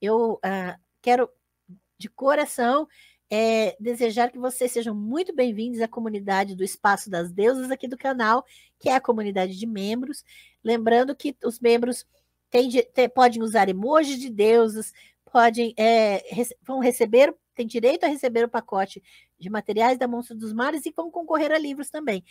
eu ah, quero de coração é, desejar que vocês sejam muito bem-vindos à comunidade do Espaço das Deusas aqui do canal, que é a comunidade de membros. Lembrando que os membros têm, têm, podem usar emojis de deusas, podem é, vão receber, têm direito a receber o pacote de materiais da Monstro dos Mares e vão concorrer a livros também.